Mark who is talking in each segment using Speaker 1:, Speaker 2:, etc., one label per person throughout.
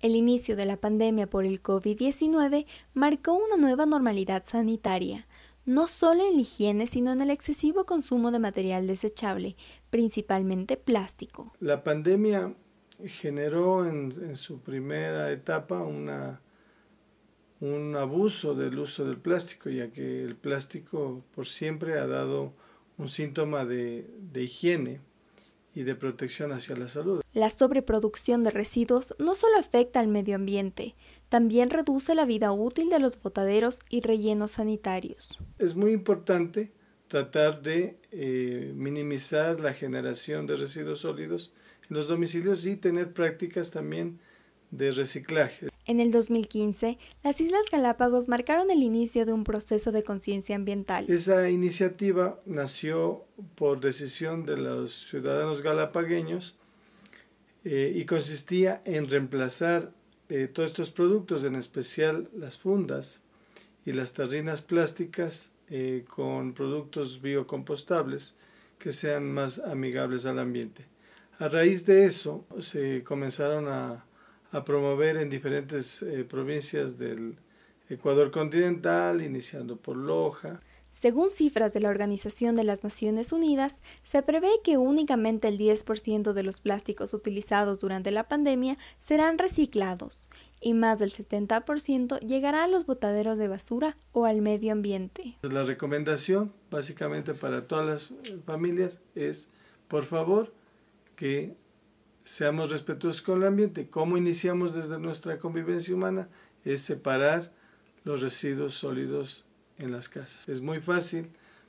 Speaker 1: El inicio de la pandemia por el COVID-19 marcó una nueva normalidad sanitaria, no solo en la higiene, sino en el excesivo consumo de material desechable, principalmente plástico.
Speaker 2: La pandemia generó en, su primera etapa un abuso del uso del plástico, ya que el plástico por siempre ha dado un síntoma de higiene, y de protección hacia la salud.
Speaker 1: La sobreproducción de residuos no solo afecta al medio ambiente, también reduce la vida útil de los botaderos y rellenos
Speaker 2: sanitarios. Es muy importante tratar de eh, minimizar la generación de residuos sólidos en los domicilios y tener prácticas también de reciclaje.
Speaker 1: En el 2015, las Islas Galápagos marcaron el inicio de un proceso de conciencia ambiental.
Speaker 2: Esa iniciativa nació por decisión de los ciudadanos galapagueños eh, y consistía en reemplazar eh, todos estos productos, en especial las fundas y las tarrinas plásticas, eh, con productos biocompostables que sean más amigables al ambiente. A raíz de eso se comenzaron a a promover en diferentes eh, provincias del Ecuador continental, iniciando por Loja.
Speaker 1: Según cifras de la Organización de las Naciones Unidas, se prevé que únicamente el 10% de los plásticos utilizados durante la pandemia serán reciclados y más del 70% llegará a los botaderos de basura o al medio ambiente.
Speaker 2: La recomendación básicamente para todas las eh, familias es, por favor, que seamos respetuosos con el ambiente. ¿Cómo iniciamos desde nuestra convivencia humana? Es separar los residuos sólidos en las casas. Es muy fácil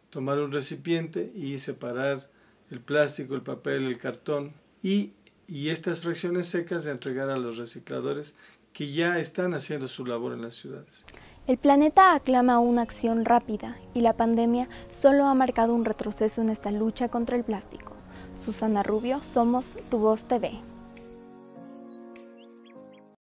Speaker 2: tomar un recipiente y separar el plástico, el papel, el cartón y, y estas fracciones secas de entregar a los recicladores que ya están haciendo su labor en las ciudades.
Speaker 1: El planeta aclama una acción rápida y la pandemia solo ha marcado un retroceso en esta lucha contra el plástico. Susana Rubio, somos Tu Voz TV.